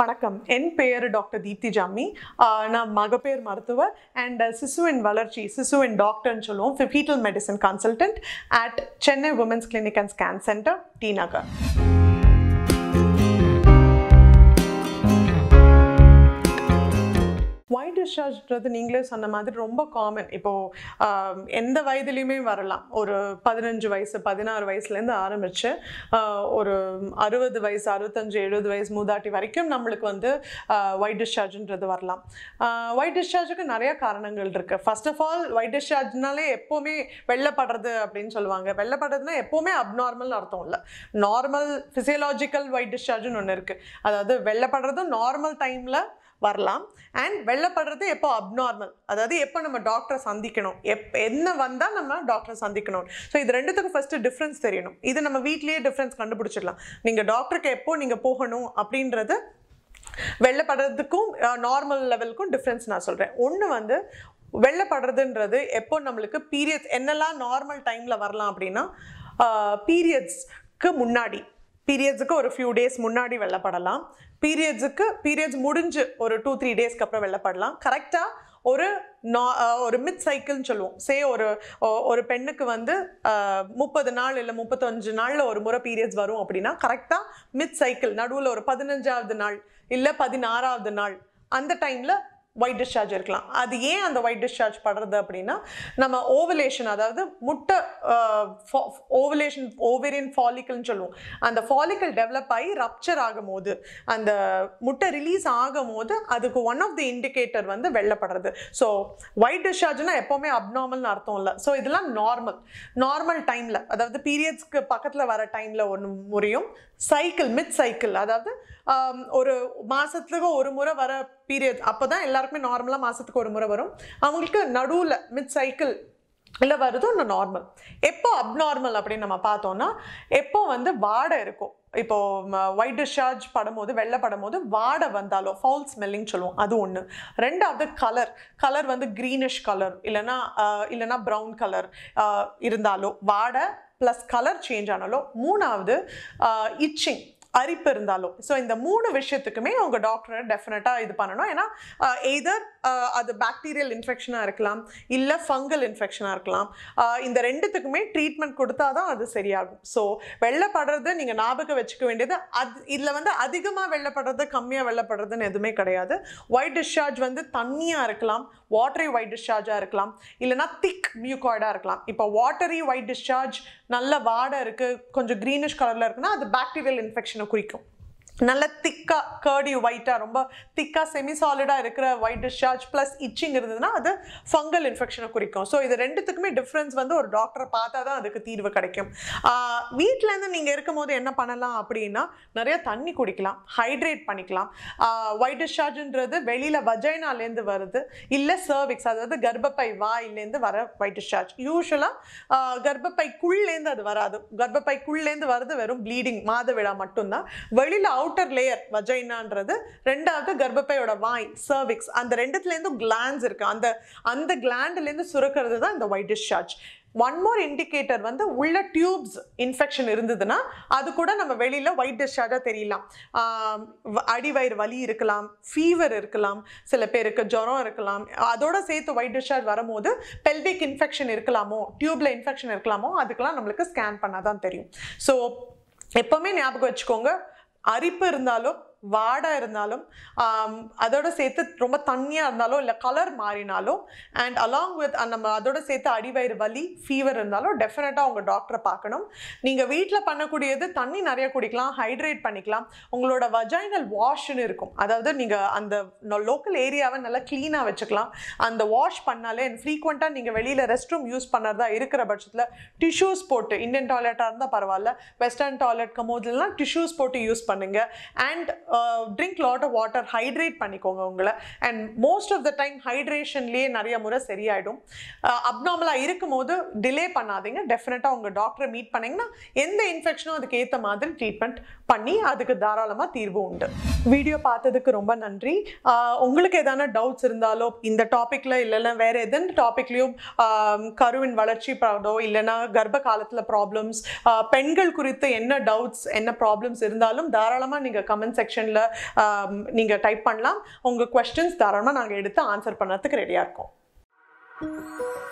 வணக்கம் என் பெயர் டாக்டர் தீப்தி ஜாமி நான் மகப்பேர் மருத்துவர் அண்ட் சிசுவின் வளர்ச்சி சிசுவின் டாக்டர்னு சொல்லுவோம் fetal medicine consultant at Chennai women's clinic and scan centre T Nagar white டிஸ்சார்ஜ்ன்றது நீங்களே சொன்ன மாதிரி ரொம்ப காமன் இப்போது எந்த வயதுலேயுமே வரலாம் ஒரு பதினஞ்சு வயசு பதினாறு வயசுலேருந்து ஆரம்பித்து ஒரு அறுபது வயசு அறுபத்தஞ்சு எழுபது வயசு மூதாட்டி வரைக்கும் நம்மளுக்கு வந்து ஒயிட் டிஸ்சார்ஜ்ன்றது வரலாம் ஒயிட் டிஸ்சார்ஜுக்கு நிறையா காரணங்கள் இருக்குது ஃபர்ஸ்ட் ஆஃப் ஆல் ஒயிட் டிஸ்சார்ஜ்னாலே எப்போவுமே வெள்ளப்படுறது அப்படின்னு சொல்லுவாங்க வெள்ளப்படுறதுனா எப்போவுமே அப்நார்மல் அர்த்தம் இல்லை நார்மல் ஃபிசியலாஜிக்கல் ஒயிட் டிஸ்சார்ஜ்னு ஒன்று இருக்குது அதாவது வெள்ளப்படுறதும் நார்மல் டைமில் வரலாம் அண்ட் வெள்ளப்படுறது எப்போ அப்நார்மல் அதாவது எப்போ நம்ம டாக்டரை சந்திக்கணும் எப் என்ன வந்தால் நம்ம டாக்டரை சந்திக்கணும் ஸோ இது ரெண்டுத்துக்கும் ஃபஸ்ட்டு டிஃப்ரென்ஸ் தெரியணும் இது நம்ம வீட்லேயே டிஃப்ரென்ஸ் கண்டுபிடிச்சிடலாம் நீங்கள் டாக்டருக்கு எப்போ நீங்கள் போகணும் அப்படின்றது வெள்ளப்படுறதுக்கும் நார்மல் லெவலுக்கும் டிஃப்ரென்ஸ் நான் சொல்கிறேன் ஒன்று வந்து வெள்ளப்படுறதுன்றது எப்போ நம்மளுக்கு பீரியட்ஸ் என்னெல்லாம் நார்மல் டைமில் வரலாம் அப்படின்னா பீரியட்ஸ்க்கு முன்னாடி பீரியட்ஸுக்கு ஒரு ஃபியூ டேஸ் முன்னாடி வெள்ளப்படலாம் பீரியட்ஸுக்கு பீரியட்ஸ் முடிஞ்சு ஒரு டூ த்ரீ டேஸ்க்கு அப்புறம் வெள்ளப்படலாம் கரெக்டாக ஒரு நா ஒரு மிட் சைக்கிள்னு சொல்லுவோம் சே ஒரு ஒரு பெண்ணுக்கு வந்து முப்பது நாள் இல்லை முப்பத்தஞ்சு நாளில் ஒரு முறை பீரியட்ஸ் வரும் அப்படின்னா கரெக்டாக மிட் சைக்கிள் நடுவில் ஒரு பதினஞ்சாவது நாள் இல்லை பதினாறாவது நாள் அந்த டைமில் ஒயிட் டிஸ்சார்ஜ் இருக்கலாம் அது ஏன் அந்த ஒயிட் டிஸ்சார்ஜ் படுறது அப்படின்னா நம்ம ஓவலேஷன் அதாவது முட்டை ஓவலேஷன் ஓவேரியன் ஃபாலிக்கல்னு சொல்லுவோம் அந்த ஃபாலிக்கல் டெவலப் ஆகி ரப்ச்சர் ஆகும் போது அந்த முட்டை ரிலீஸ் ஆகும் போது அதுக்கு ஒன் ஆஃப் தி இண்டிகேட்டர் வந்து வெள்ளப்படுறது ஸோ ஒயிட் டிஸ்சார்ஜ்னா எப்போவுமே அப்நார்மல்னு அர்த்தம் இல்லை ஸோ இதெல்லாம் நார்மல் நார்மல் டைமில் அதாவது பீரியட்ஸ்க்கு பக்கத்தில் வர டைமில் ஒன்று முறையும் சைக்கிள் மிட் சைக்கிள் அதாவது ஒரு மாதத்துக்கு ஒரு முறை வர பீரியட் அப்போ தான் எல்லாருக்குமே நார்மலாக மாதத்துக்கு ஒரு முறை வரும் அவங்களுக்கு நடுவில் மிட் சைக்கிள் இல்லை வருதோ இன்னும் நார்மல் எப்போ அப்நார்மல் அப்படின்னு நம்ம பார்த்தோம்னா எப்போ வந்து வாடை இருக்கும் இப்போ ஒயிட் டிஸ்சார்ஜ் படும்போது வெள்ளை படும்போது வாடை வந்தாலோ ஃபவுல் ஸ்மெல்லிங் சொல்லுவோம் அது ஒன்று ரெண்டாவது கலர் கலர் வந்து க்ரீனிஷ் கலர் இல்லைன்னா இல்லைனா ப்ரௌன் கலர் இருந்தாலோ வாடை ப்ளஸ் கலர் சேஞ்ச் ஆனாலோ மூணாவது இச்சிங் அரிப்பு இருந்தாலும் ஸோ இந்த மூணு விஷயத்துக்குமே அவங்க டாக்டரை டெஃபினட்டாக இது பண்ணணும் ஏன்னா எய்தர் அது பாக்டீரியல் இன்ஃபெக்ஷனாக இருக்கலாம் இல்லை ஃபங்கல் இன்ஃபெக்ஷனாக இருக்கலாம் இந்த ரெண்டுத்துக்குமே ட்ரீட்மெண்ட் கொடுத்தா தான் அது சரியாகும் ஸோ வெள்ளப்படுறது நீங்கள் ஞாபகம் வச்சுக்க வேண்டியது அது இதில் வந்து அதிகமாக வெள்ளப்படுறது கம்மியாக வெள்ளப்படுறதுன்னு எதுவுமே கிடையாது ஒயிட் டிஸ்சார்ஜ் வந்து தண்ணியாக இருக்கலாம் வாட்டரி ஒயிட் டிஸ்சார்ஜாக இருக்கலாம் இல்லைனா திக் மியூகாய்டாக இருக்கலாம் இப்போ வாட்டரி ஒயிட் டிஸ்சார்ஜ் நல்ல வாடை இருக்குது கொஞ்சம் க்ரீனிஷ் கலரில் இருக்குன்னா அது பாக்டீரியல் இன்ஃபெக்ஷனை குறிக்கும் நல்ல திக்காக கேர்டி ஒயிட்டாக ரொம்ப திக்காக செமி சாலிடாக இருக்கிற ஒயிட் டிஸ்சார்ஜ் ப்ளஸ் இச்சிங் இருந்ததுன்னா அது ஃபங்கல் இன்ஃபெக்ஷனை குறிக்கும் ஸோ இது ரெண்டுத்துக்குமே டிஃப்ரென்ஸ் வந்து ஒரு டாக்டரை பார்த்தா தான் அதுக்கு தீர்வு கிடைக்கும் வீட்டிலேருந்து நீங்கள் இருக்கும்போது என்ன பண்ணலாம் அப்படின்னா நிறைய தண்ணி குடிக்கலாம் ஹைட்ரேட் பண்ணிக்கலாம் ஒயிட் டிஸ்சார்ஜ்ன்றது வெளியில் வஜைனாலேருந்து வருது இல்லை சர்விக்ஸ் அதாவது கர்ப்பப்பை வாயிலேருந்து வர ஒயிட் டிஸ்சார்ஜ் யூஸ்வலாக கர்ப்பப்பைக்குள்ளேருந்து அது வராது கர்ப்பப்பைக்குள்ளேருந்து வருது வெறும் ப்ளீடிங் மாதவிழா மட்டும்தான் வெளியில் அவுட் அவுட்டர் லேயர் வஜைனான்றது ரெண்டாவது கர்ப்பப்பையோட வாய் சர்விக்ஸ் அந்த ரெண்டுத்துலேருந்து கிளான்ஸ் இருக்குது அந்த அந்த கிளாண்ட்லேருந்து சுரக்கிறது தான் இந்த white discharge one more indicator வந்து உள்ள டியூப்ஸ் இன்ஃபெக்ஷன் இருந்ததுன்னா அது கூட நம்ம வெளியில் ஒயிட் டிஸ்சார்ஜாக தெரியலாம் அடிவயிறு வலி இருக்கலாம் ஃபீவர் இருக்கலாம் சில பேருக்கு ஜுரம் இருக்கலாம் அதோட சேர்த்து ஒயிட் டிஸ்சார்ஜ் வரும்போது பெல்விக் இன்ஃபெக்ஷன் இருக்கலாமோ டியூப்ல இன்ஃபெக்ஷன் இருக்கலாமோ அதுக்கெல்லாம் நம்மளுக்கு ஸ்கேன் பண்ணால் தான் தெரியும் ஸோ எப்போவுமே ஞாபகம் வச்சுக்கோங்க அரிப்பு இருந்தாலும் வாடாக இருந்தாலும் அதோட சேர்த்து ரொம்ப தண்ணியாக இருந்தாலும் இல்லை கலர் மாறினாலும் அண்ட் அலாங் வித் நம்ம அதோட சேர்த்து அடிவயிறு வலி ஃபீவர் இருந்தாலும் டெஃபினட்டாக உங்கள் டாக்டரை பார்க்கணும் நீங்கள் வீட்டில் பண்ணக்கூடியது தண்ணி நிறைய குடிக்கலாம் ஹைட்ரேட் பண்ணிக்கலாம் உங்களோட வஜைனல் வாஷ்னு இருக்கும் அதாவது நீங்கள் அந்த லோக்கல் ஏரியாவை நல்லா க்ளீனாக வச்சுக்கலாம் அந்த வாஷ் பண்ணாலே அண்ட் ஃப்ரீக்வெண்ட்டாக நீங்கள் வெளியில் ரெஸ்ட் ரூம் யூஸ் பண்ணுறதா இருக்கிற பட்சத்தில் டிஷ்யூஸ் போட்டு இந்தியன் டாய்லெட்டாக இருந்தால் பரவாயில்ல வெஸ்டர்ன் டாய்லெட் கமோதுலாம் டிஷ்யூஸ் போட்டு யூஸ் பண்ணுங்கள் and drink lot of water hydrate பண்ணிக்கோங்க உங்களை and most of the time ஹைட்ரேஷன்லேயே நிறைய முறை சரியாயிடும் இருக்கும் uh, இருக்கும்போது டிலே பண்ணாதீங்க டெஃபினட்டாக உங்கள் டாக்டரை மீட் பண்ணிங்கன்னா எந்த இன்ஃபெக்ஷனும் அதுக்கேற்ற மாதிரி ட்ரீட்மெண்ட் பண்ணி அதுக்கு தாராளமாக தீர்வு உண்டு வீடியோ பார்த்ததுக்கு ரொம்ப நன்றி uh, உங்களுக்கு எதான டவுட்ஸ் இருந்தாலோ இந்த டாப்பிக்கில் இல்லைன்னா வேறு எதெந்த டாப்பிக்லேயும் um, கருவின் வளர்ச்சி ப்ராடோ இல்லைன்னா கர்ப்ப காலத்தில் ப்ராப்ளம்ஸ் uh, பெண்கள் குறித்து என்ன டவுட்ஸ் என்ன ப்ராப்ளம்ஸ் இருந்தாலும் தாராளமாக நீங்கள் கமெண்ட் செக்ஷன் செக்ஷனில் நீங்கள் டைப் பண்ணலாம் உங்கள் கொஸ்டின்ஸ் தாராளமாக நாங்கள் எடுத்து ஆன்சர் பண்ணுறதுக்கு ரெடியாக இருக்கோம்